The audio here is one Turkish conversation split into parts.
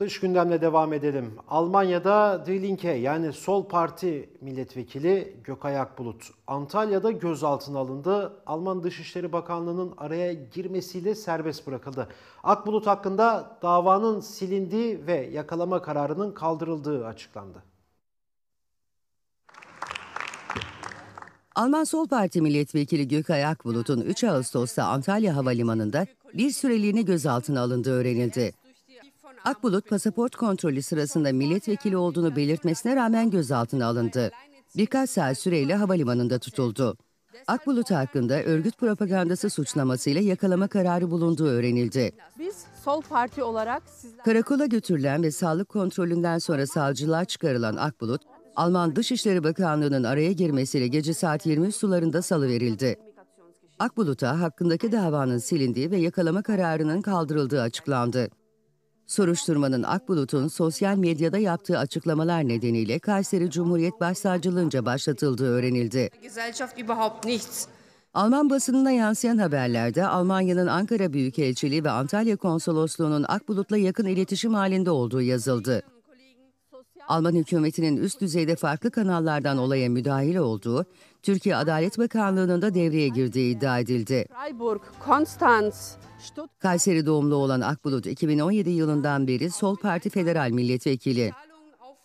Dış gündemle devam edelim. Almanya'da Die Linke yani Sol Parti milletvekili Gökay Akbulut Antalya'da gözaltına alındı. Alman Dışişleri Bakanlığı'nın araya girmesiyle serbest bırakıldı. Akbulut hakkında davanın silindiği ve yakalama kararının kaldırıldığı açıklandı. Alman Sol Parti milletvekili Gökay Akbulut'un 3 Ağustos'ta Antalya Havalimanı'nda bir süreliğine gözaltına alındığı öğrenildi. Akbulut pasaport kontrolü sırasında milletvekili olduğunu belirtmesine rağmen gözaltına alındı. Birkaç saat süreyle havalimanında tutuldu. Akbulut hakkında örgüt propagandası suçlamasıyla yakalama kararı bulunduğu öğrenildi. Biz sol parti olarak sizler... Karakola götürülen ve sağlık kontrolünden sonra savcılığa çıkarılan Akbulut, Alman Dışişleri Bakanlığı'nın araya girmesiyle gece saat 20 sularında salıverildi. Akbulut'a hakkındaki davanın silindiği ve yakalama kararının kaldırıldığı açıklandı. Soruşturmanın Akbulut'un sosyal medyada yaptığı açıklamalar nedeniyle Kayseri Cumhuriyet Başsavcılığınca başlatıldığı öğrenildi. Alman basınına yansıyan haberlerde Almanya'nın Ankara Büyükelçiliği ve Antalya Konsolosluğu'nun Akbulut'la yakın iletişim halinde olduğu yazıldı. Alman hükümetinin üst düzeyde farklı kanallardan olaya müdahil olduğu, Türkiye Adalet Bakanlığı'nın da devreye girdiği iddia edildi. Kayseri doğumlu olan Akbulut 2017 yılından beri Sol Parti Federal Milletvekili.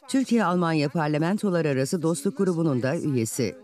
Türkiye-Almanya parlamentolar arası dostluk grubunun da üyesi.